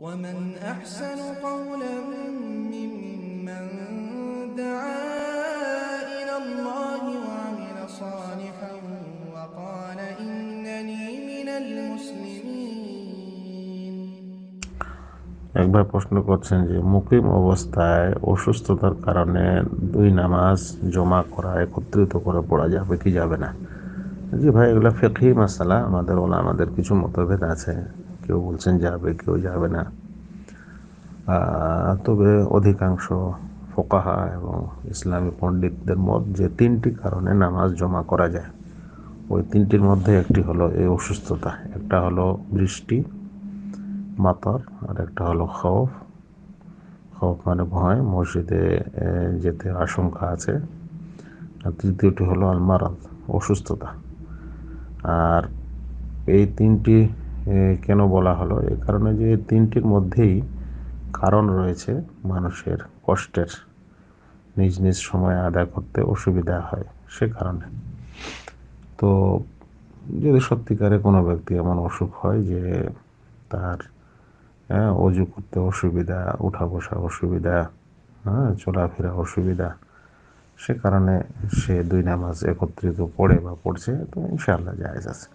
ومن أحسن قولا ممن دعا إلى الله وعمل صالحا وقال إنني من المسلمين একবার প্রশ্ন করছেন যে মুকিম অবস্থায় অসুস্থতার কারণে দুই নামাজ জমা করা একত্রিত করে পড়া যাবে কি যাবে না জি ভাই এগুলো ফেকি মশালা আমাদের ওলা আমাদের কিছু মতভেদ আছে কেউ বলছেন যাবে কেউ যাবে না তবে অধিকাংশ ফোকাহা এবং ইসলামী পণ্ডিতদের মত যে তিনটি কারণে নামাজ জমা করা যায় ওই তিনটির মধ্যে একটি হলো এই অসুস্থতা একটা হলো বৃষ্টি মাতার আর একটা হলো খফ খফ মানে ভয় মসজিদে যেতে আশঙ্কা আছে আর তৃতীয়টি হলো আলমারাত অসুস্থতা আর এই তিনটি কেন বলা হলো এ কারণে যে তিনটির মধ্যেই কারণ রয়েছে মানুষের কষ্টের নিজ নিজ সময় আদায় করতে অসুবিধা হয় সে কারণে তো যদি সত্যিকারে কোনো ব্যক্তি এমন অসুখ হয় যে তার হ্যাঁ অজু করতে অসুবিধা উঠা বসা অসুবিধা হ্যাঁ চলাফেরা অসুবিধা সে কারণে সে দুই নামাজ একত্রিত পড়ে বা পড়ছে তো ইনশাআল্লাহ জায়জ আছে